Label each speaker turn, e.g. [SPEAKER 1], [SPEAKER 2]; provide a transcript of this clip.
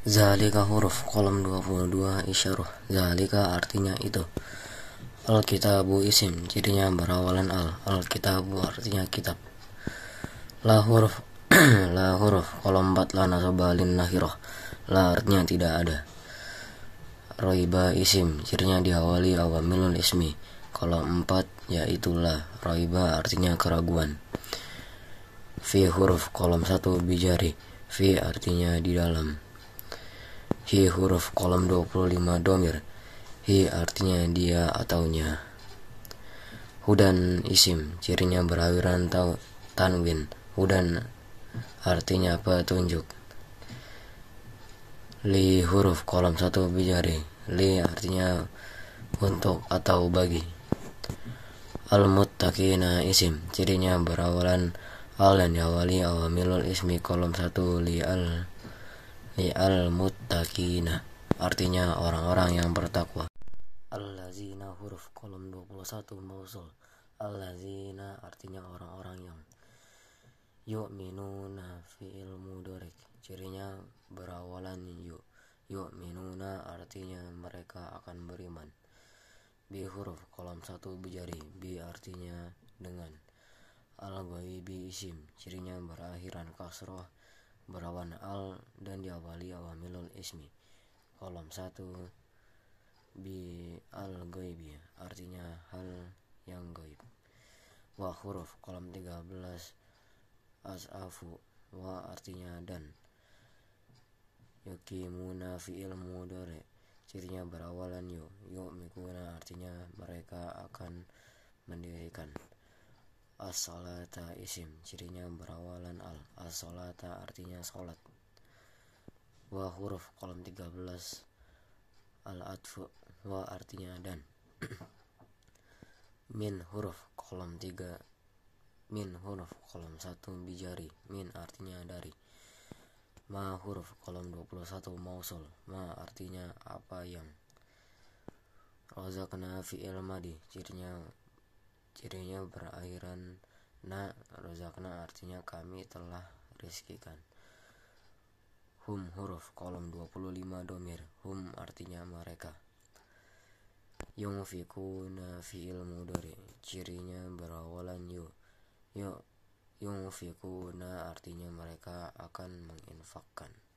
[SPEAKER 1] Zalika huruf kolom 22 isyaruh Zalika artinya itu Alkitabu isim cirinya berawalan al Alkitabu artinya kitab La huruf La huruf kolom 4 la nasobalin nahiroh La artinya tidak ada Roiba isim cirinya diawali awamilul ismi kolom 4 yaitu la Roiba artinya keraguan Fi huruf kolom 1 bijari Fi artinya di dalam hi huruf kolom 25 domir. hi artinya dia ataunya. Hudan isim, cirinya berawiran tau, tanwin. Hudan artinya petunjuk. Li huruf kolom satu bijari. Li artinya untuk atau bagi. Al-muttaqina isim, cirinya berawalan al dan diawali ya awamilul ismi kolom satu li al al muttaqina artinya orang-orang yang bertakwa allazina huruf kolom 21 mausul allazina artinya orang-orang yang yu'minuna ilmu dorik cirinya berawalan yuk yu'minuna artinya mereka akan beriman bi huruf kolom satu bijari bi artinya dengan al bi isim cirinya berakhiran kasroh berawan al dan diawali awamilul ismi kolom satu bi al goibi artinya hal yang goib wa huruf kolom 13 asafu wa artinya dan yuki yukimuna fi'il dore cirinya berawalan yu yuk mikuna artinya mereka akan mendirikan As-salata isim Cirinya berawalan al As-salata artinya sholat Wa huruf kolom 13 Al-adfu Wa artinya dan Min huruf kolom 3 Min huruf kolom 1 bijari Min artinya dari Ma huruf kolom 21 mausul Ma artinya apa yang Rozakna fi'il madi Cirinya Cirinya berairan na rozakna artinya kami telah rizkikan. Hum huruf kolom 25 domir. Hum artinya mereka. na fi'il mudari. Cirinya berawalan yu. Yu na artinya mereka akan menginfakkan.